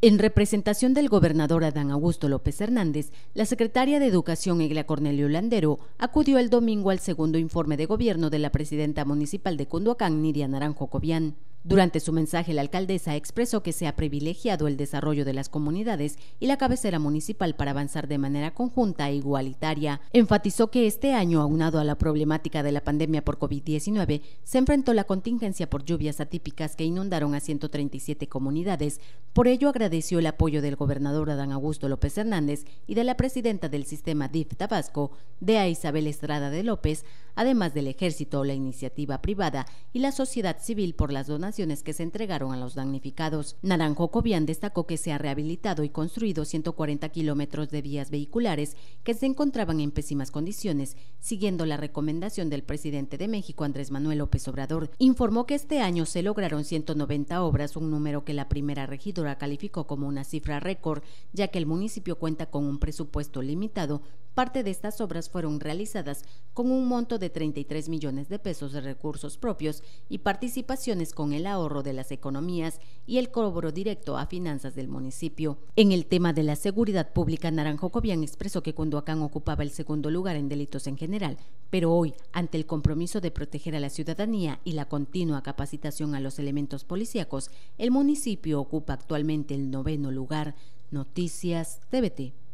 En representación del gobernador Adán Augusto López Hernández, la secretaria de Educación Egla Cornelio Landero acudió el domingo al segundo informe de gobierno de la presidenta municipal de Cunduacán, Nidia Naranjo Cobian. Durante su mensaje, la alcaldesa expresó que se ha privilegiado el desarrollo de las comunidades y la cabecera municipal para avanzar de manera conjunta e igualitaria. Enfatizó que este año, aunado a la problemática de la pandemia por COVID-19, se enfrentó la contingencia por lluvias atípicas que inundaron a 137 comunidades. Por ello, agradeció el apoyo del gobernador Adán Augusto López Hernández y de la presidenta del sistema DIF Tabasco, Dea Isabel Estrada de López, además del ejército, la iniciativa privada y la sociedad civil por las donaciones que se entregaron a los damnificados. Naranjo Cobian destacó que se ha rehabilitado y construido 140 kilómetros de vías vehiculares que se encontraban en pésimas condiciones, siguiendo la recomendación del presidente de México, Andrés Manuel López Obrador. Informó que este año se lograron 190 obras, un número que la primera regidora calificó como una cifra récord, ya que el municipio cuenta con un presupuesto limitado Parte de estas obras fueron realizadas con un monto de 33 millones de pesos de recursos propios y participaciones con el ahorro de las economías y el cobro directo a finanzas del municipio. En el tema de la seguridad pública, Naranjo Cobian expresó que Cunduacán ocupaba el segundo lugar en delitos en general, pero hoy, ante el compromiso de proteger a la ciudadanía y la continua capacitación a los elementos policíacos, el municipio ocupa actualmente el noveno lugar. Noticias TVT.